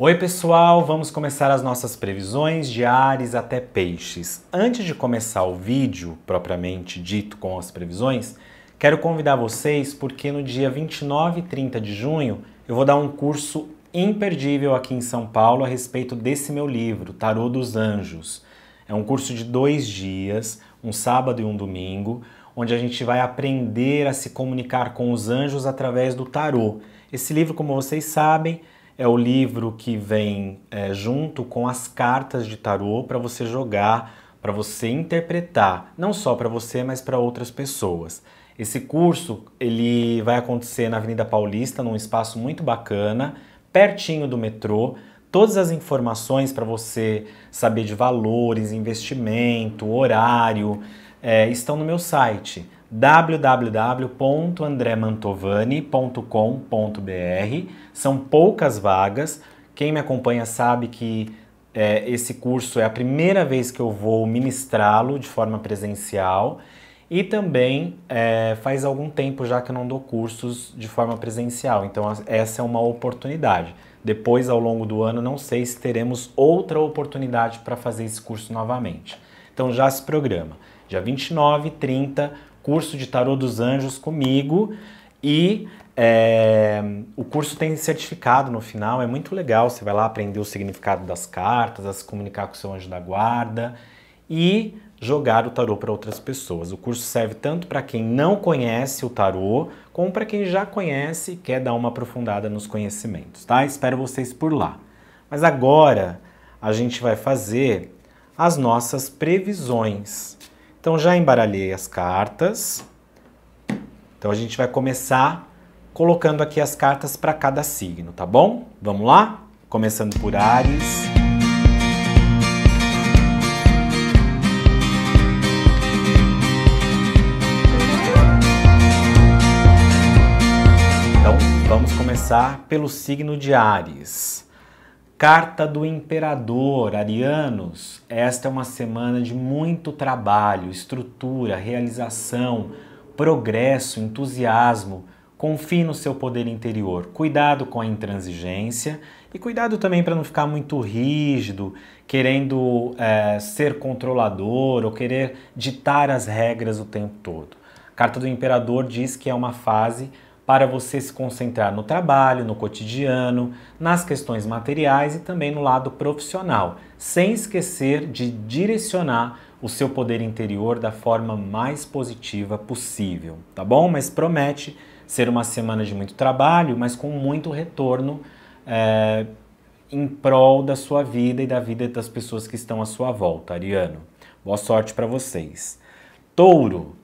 Oi, pessoal! Vamos começar as nossas previsões de Ares até Peixes. Antes de começar o vídeo propriamente dito com as previsões, quero convidar vocês porque no dia 29 e 30 de junho eu vou dar um curso imperdível aqui em São Paulo a respeito desse meu livro, Tarô dos Anjos. É um curso de dois dias, um sábado e um domingo, onde a gente vai aprender a se comunicar com os anjos através do tarô. Esse livro, como vocês sabem, é o livro que vem é, junto com as cartas de tarô para você jogar, para você interpretar, não só para você, mas para outras pessoas. Esse curso ele vai acontecer na Avenida Paulista, num espaço muito bacana, pertinho do metrô. Todas as informações para você saber de valores, investimento, horário, é, estão no meu site www.andremantovani.com.br. São poucas vagas. Quem me acompanha sabe que é, esse curso é a primeira vez que eu vou ministrá-lo de forma presencial. E também é, faz algum tempo já que eu não dou cursos de forma presencial, então essa é uma oportunidade. Depois, ao longo do ano, não sei se teremos outra oportunidade para fazer esse curso novamente. Então já se programa. Dia 29 e 30 curso de Tarô dos Anjos comigo e é, o curso tem certificado no final, é muito legal. Você vai lá aprender o significado das cartas, a se comunicar com seu anjo da guarda e jogar o tarô para outras pessoas. O curso serve tanto para quem não conhece o tarô, como para quem já conhece e quer dar uma aprofundada nos conhecimentos, tá? Espero vocês por lá. Mas agora a gente vai fazer as nossas previsões. Então já embaralhei as cartas. Então a gente vai começar colocando aqui as cartas para cada signo, tá bom? Vamos lá? Começando por Ares. Então, vamos começar pelo signo de Ares. Carta do Imperador Arianos. Esta é uma semana de muito trabalho, estrutura, realização, progresso, entusiasmo. Confie no seu poder interior. Cuidado com a intransigência e cuidado também para não ficar muito rígido, querendo é, ser controlador ou querer ditar as regras o tempo todo. A Carta do Imperador diz que é uma fase para você se concentrar no trabalho, no cotidiano, nas questões materiais e também no lado profissional, sem esquecer de direcionar o seu poder interior da forma mais positiva possível, tá bom? Mas promete ser uma semana de muito trabalho, mas com muito retorno é, em prol da sua vida e da vida das pessoas que estão à sua volta, Ariano. Boa sorte para vocês. Touro,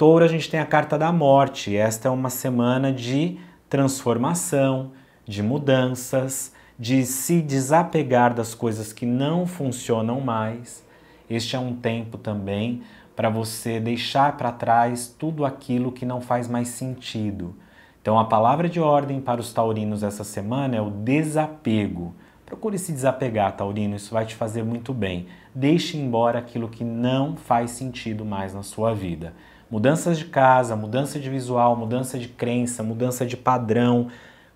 Touro, a gente tem a carta da morte. Esta é uma semana de transformação, de mudanças, de se desapegar das coisas que não funcionam mais. Este é um tempo também para você deixar para trás tudo aquilo que não faz mais sentido. Então, a palavra de ordem para os taurinos essa semana é o desapego. Procure se desapegar, taurino, isso vai te fazer muito bem. Deixe embora aquilo que não faz sentido mais na sua vida. Mudanças de casa, mudança de visual, mudança de crença, mudança de padrão.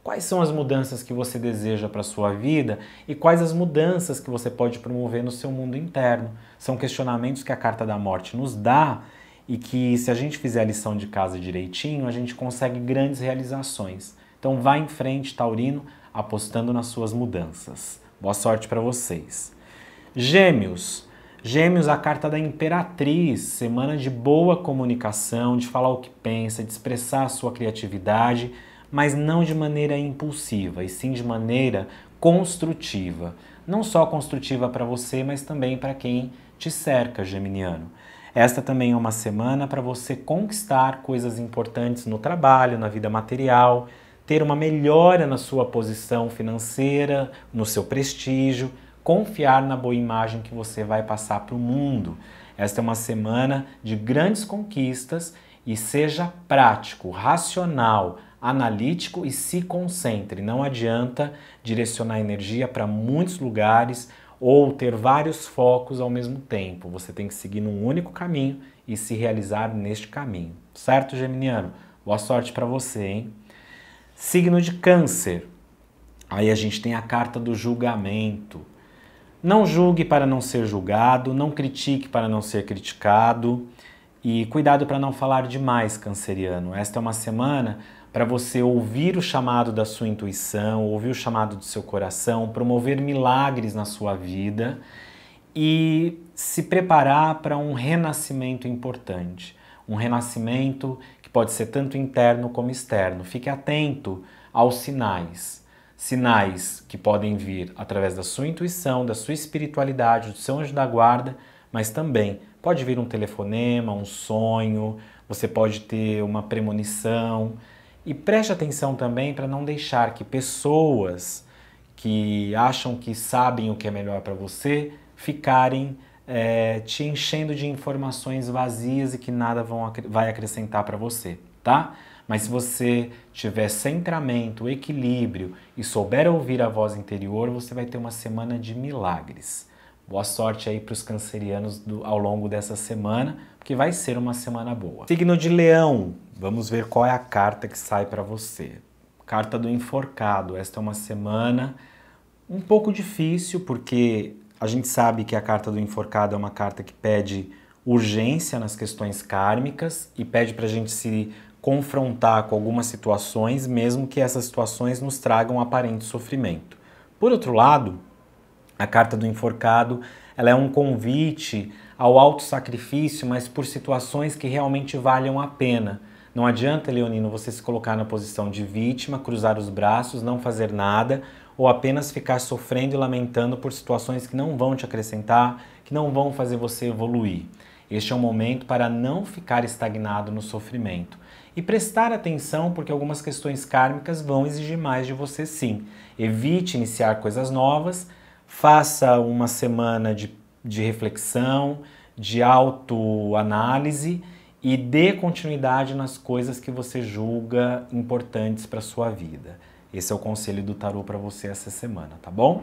Quais são as mudanças que você deseja para a sua vida e quais as mudanças que você pode promover no seu mundo interno? São questionamentos que a carta da morte nos dá e que, se a gente fizer a lição de casa direitinho, a gente consegue grandes realizações. Então, vá em frente, Taurino, apostando nas suas mudanças. Boa sorte para vocês. Gêmeos. Gêmeos, a carta da Imperatriz, semana de boa comunicação, de falar o que pensa, de expressar a sua criatividade, mas não de maneira impulsiva, e sim de maneira construtiva. Não só construtiva para você, mas também para quem te cerca, Geminiano. Esta também é uma semana para você conquistar coisas importantes no trabalho, na vida material, ter uma melhora na sua posição financeira, no seu prestígio confiar na boa imagem que você vai passar para o mundo. Esta é uma semana de grandes conquistas e seja prático, racional, analítico e se concentre. Não adianta direcionar energia para muitos lugares ou ter vários focos ao mesmo tempo. Você tem que seguir num único caminho e se realizar neste caminho. Certo, Geminiano? Boa sorte para você, hein? Signo de Câncer. Aí a gente tem a carta do julgamento. Não julgue para não ser julgado, não critique para não ser criticado e cuidado para não falar demais, canceriano. Esta é uma semana para você ouvir o chamado da sua intuição, ouvir o chamado do seu coração, promover milagres na sua vida e se preparar para um renascimento importante. Um renascimento que pode ser tanto interno como externo. Fique atento aos sinais. Sinais que podem vir através da sua intuição, da sua espiritualidade, do seu anjo da guarda, mas também pode vir um telefonema, um sonho, você pode ter uma premonição. E preste atenção também para não deixar que pessoas que acham que sabem o que é melhor para você ficarem é, te enchendo de informações vazias e que nada vão, vai acrescentar para você, tá? Mas se você tiver centramento, equilíbrio e souber ouvir a voz interior, você vai ter uma semana de milagres. Boa sorte aí para os cancerianos do, ao longo dessa semana, porque vai ser uma semana boa. Signo de Leão, vamos ver qual é a carta que sai para você. Carta do Enforcado. Esta é uma semana um pouco difícil, porque a gente sabe que a carta do Enforcado é uma carta que pede urgência nas questões kármicas e pede para a gente se confrontar com algumas situações, mesmo que essas situações nos tragam aparente sofrimento. Por outro lado, a carta do enforcado ela é um convite ao autossacrifício, mas por situações que realmente valham a pena. Não adianta, Leonino, você se colocar na posição de vítima, cruzar os braços, não fazer nada ou apenas ficar sofrendo e lamentando por situações que não vão te acrescentar, que não vão fazer você evoluir. Este é o momento para não ficar estagnado no sofrimento e prestar atenção porque algumas questões kármicas vão exigir mais de você sim. Evite iniciar coisas novas, faça uma semana de, de reflexão, de autoanálise e dê continuidade nas coisas que você julga importantes para sua vida. Esse é o conselho do tarô para você essa semana, tá bom?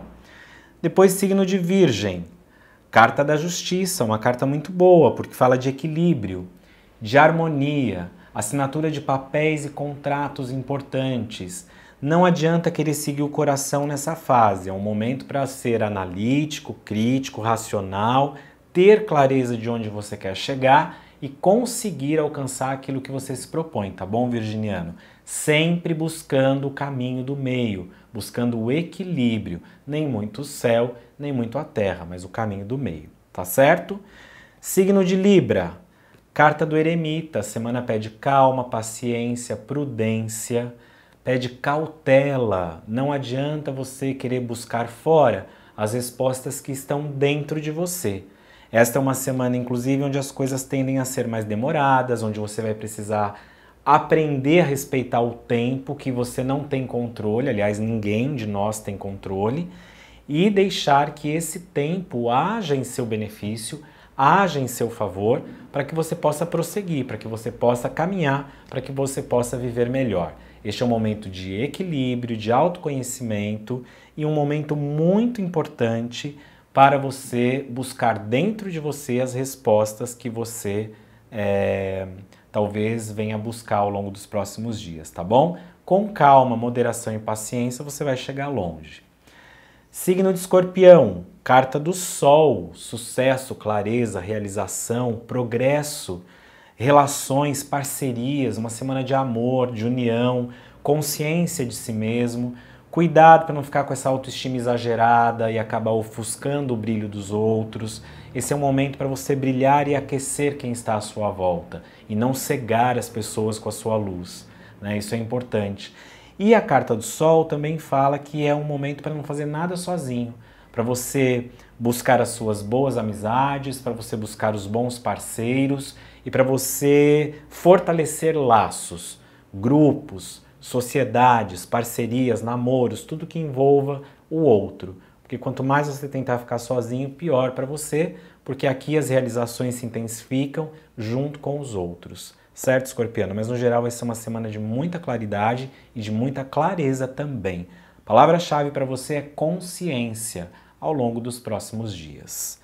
Depois signo de Virgem. Carta da Justiça, uma carta muito boa, porque fala de equilíbrio, de harmonia, assinatura de papéis e contratos importantes. Não adianta querer seguir o coração nessa fase, é um momento para ser analítico, crítico, racional, ter clareza de onde você quer chegar e conseguir alcançar aquilo que você se propõe, tá bom, Virginiano? Sempre buscando o caminho do meio, buscando o equilíbrio, nem muito céu, nem muito a terra, mas o caminho do meio, tá certo? Signo de Libra, carta do eremita, a semana pede calma, paciência, prudência, pede cautela. Não adianta você querer buscar fora as respostas que estão dentro de você. Esta é uma semana, inclusive, onde as coisas tendem a ser mais demoradas, onde você vai precisar aprender a respeitar o tempo que você não tem controle, aliás, ninguém de nós tem controle e deixar que esse tempo haja em seu benefício, haja em seu favor, para que você possa prosseguir, para que você possa caminhar, para que você possa viver melhor. Este é um momento de equilíbrio, de autoconhecimento e um momento muito importante para você buscar dentro de você as respostas que você é, talvez venha buscar ao longo dos próximos dias, tá bom? Com calma, moderação e paciência, você vai chegar longe. Signo de Escorpião, carta do Sol, sucesso, clareza, realização, progresso, relações, parcerias, uma semana de amor, de união, consciência de si mesmo. Cuidado para não ficar com essa autoestima exagerada e acabar ofuscando o brilho dos outros. Esse é um momento para você brilhar e aquecer quem está à sua volta e não cegar as pessoas com a sua luz. Né? Isso é importante. E a carta do Sol também fala que é um momento para não fazer nada sozinho, para você buscar as suas boas amizades, para você buscar os bons parceiros e para você fortalecer laços, grupos, sociedades, parcerias, namoros, tudo que envolva o outro. Porque quanto mais você tentar ficar sozinho, pior para você, porque aqui as realizações se intensificam junto com os outros. Certo, escorpiano? Mas no geral vai ser uma semana de muita claridade e de muita clareza também. Palavra-chave para você é consciência ao longo dos próximos dias.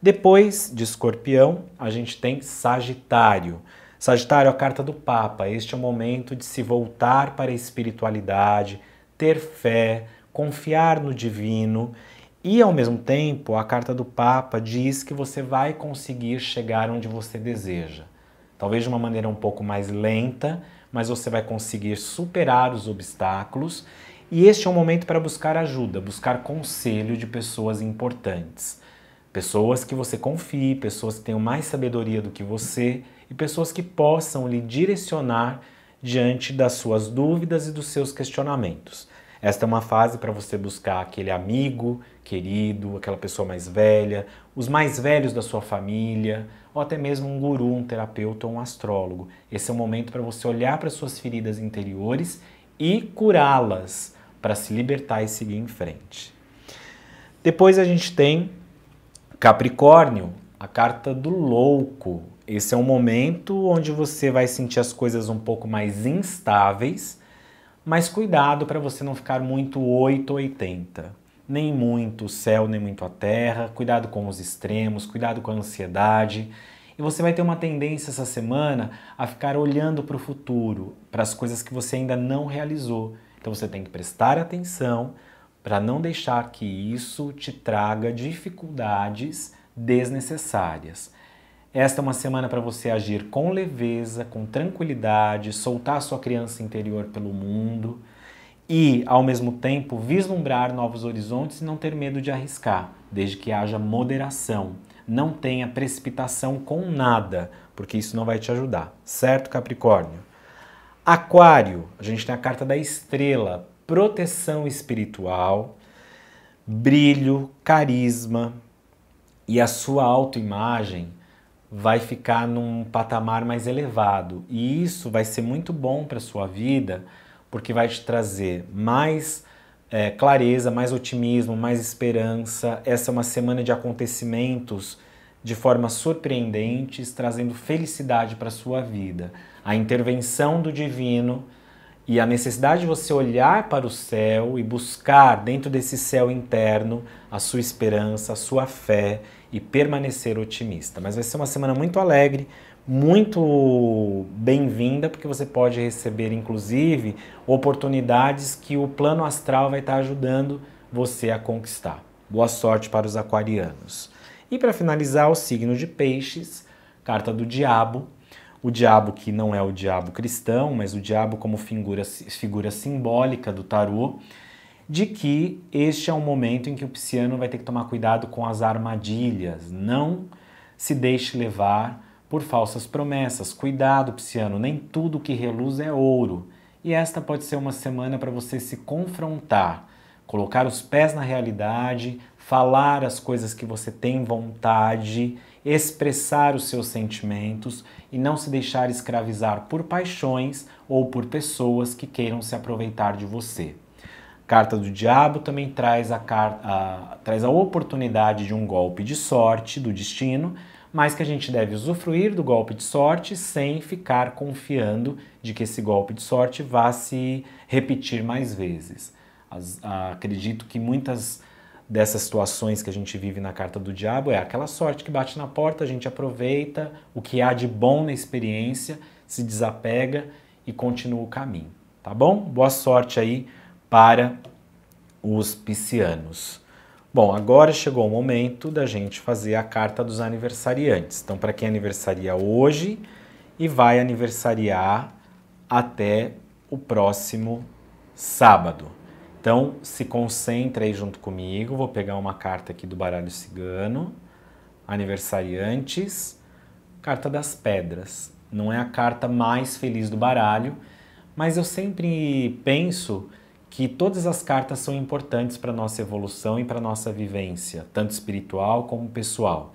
Depois de escorpião, a gente tem Sagitário. Sagitário, a carta do Papa. Este é o momento de se voltar para a espiritualidade, ter fé, confiar no divino. E ao mesmo tempo, a carta do Papa diz que você vai conseguir chegar onde você deseja. Talvez de uma maneira um pouco mais lenta, mas você vai conseguir superar os obstáculos. E este é um momento para buscar ajuda, buscar conselho de pessoas importantes. Pessoas que você confie, pessoas que tenham mais sabedoria do que você e pessoas que possam lhe direcionar diante das suas dúvidas e dos seus questionamentos. Esta é uma fase para você buscar aquele amigo querido, aquela pessoa mais velha, os mais velhos da sua família, ou até mesmo um guru, um terapeuta ou um astrólogo. Esse é o momento para você olhar para suas feridas interiores e curá-las para se libertar e seguir em frente. Depois a gente tem Capricórnio, a carta do louco. Esse é um momento onde você vai sentir as coisas um pouco mais instáveis mas cuidado para você não ficar muito 880. Nem muito o céu, nem muito a terra. Cuidado com os extremos, cuidado com a ansiedade. E você vai ter uma tendência essa semana a ficar olhando para o futuro, para as coisas que você ainda não realizou. Então você tem que prestar atenção para não deixar que isso te traga dificuldades desnecessárias. Esta é uma semana para você agir com leveza, com tranquilidade, soltar a sua criança interior pelo mundo e, ao mesmo tempo, vislumbrar novos horizontes e não ter medo de arriscar, desde que haja moderação. Não tenha precipitação com nada, porque isso não vai te ajudar, certo, Capricórnio? Aquário, a gente tem a carta da estrela, proteção espiritual, brilho, carisma e a sua autoimagem vai ficar num patamar mais elevado. E isso vai ser muito bom para a sua vida, porque vai te trazer mais é, clareza, mais otimismo, mais esperança. Essa é uma semana de acontecimentos de forma surpreendentes, trazendo felicidade para a sua vida. A intervenção do divino e a necessidade de você olhar para o céu e buscar dentro desse céu interno a sua esperança, a sua fé e permanecer otimista. Mas vai ser uma semana muito alegre, muito bem-vinda, porque você pode receber, inclusive, oportunidades que o plano astral vai estar ajudando você a conquistar. Boa sorte para os aquarianos. E para finalizar, o signo de Peixes, carta do Diabo. O diabo que não é o diabo cristão, mas o diabo como figura, figura simbólica do tarô de que este é um momento em que o pisciano vai ter que tomar cuidado com as armadilhas, não se deixe levar por falsas promessas. Cuidado, pisciano, nem tudo que reluz é ouro. E esta pode ser uma semana para você se confrontar, colocar os pés na realidade, falar as coisas que você tem vontade, expressar os seus sentimentos e não se deixar escravizar por paixões ou por pessoas que queiram se aproveitar de você. Carta do Diabo também traz a, a, traz a oportunidade de um golpe de sorte do destino, mas que a gente deve usufruir do golpe de sorte sem ficar confiando de que esse golpe de sorte vá se repetir mais vezes. As, a, acredito que muitas dessas situações que a gente vive na carta do diabo é aquela sorte que bate na porta, a gente aproveita o que há de bom na experiência, se desapega e continua o caminho, tá bom? Boa sorte aí para os piscianos. Bom, agora chegou o momento da gente fazer a carta dos aniversariantes. Então, para quem aniversaria hoje e vai aniversariar até o próximo sábado. Então, se concentre aí junto comigo. Vou pegar uma carta aqui do baralho cigano, aniversariantes, carta das pedras. Não é a carta mais feliz do baralho, mas eu sempre penso que todas as cartas são importantes para nossa evolução e para nossa vivência, tanto espiritual como pessoal.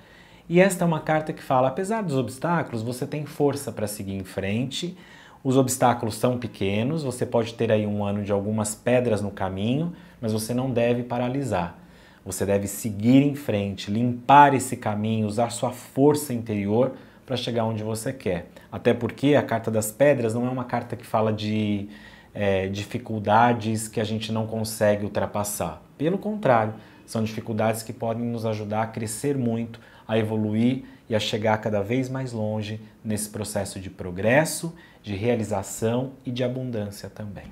E esta é uma carta que fala: apesar dos obstáculos, você tem força para seguir em frente. Os obstáculos são pequenos, você pode ter aí um ano de algumas pedras no caminho, mas você não deve paralisar. Você deve seguir em frente, limpar esse caminho, usar sua força interior para chegar onde você quer. Até porque a carta das pedras não é uma carta que fala de é, dificuldades que a gente não consegue ultrapassar. Pelo contrário, são dificuldades que podem nos ajudar a crescer muito, a evoluir e a chegar cada vez mais longe nesse processo de progresso, de realização e de abundância também.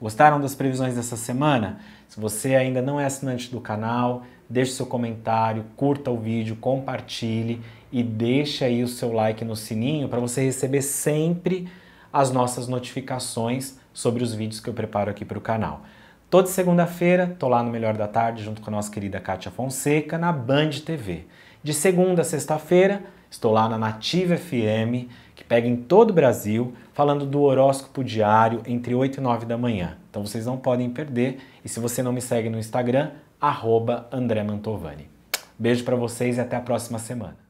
Gostaram das previsões dessa semana? Se você ainda não é assinante do canal, deixe seu comentário, curta o vídeo, compartilhe e deixe aí o seu like no sininho para você receber sempre as nossas notificações sobre os vídeos que eu preparo aqui para o canal. Toda segunda-feira, tô lá no Melhor da Tarde, junto com a nossa querida Kátia Fonseca, na Band TV. De segunda a sexta-feira, estou lá na Nativa FM, que pega em todo o Brasil, falando do horóscopo diário entre 8 e 9 da manhã. Então vocês não podem perder. E se você não me segue no Instagram, arroba André Mantovani. Beijo para vocês e até a próxima semana.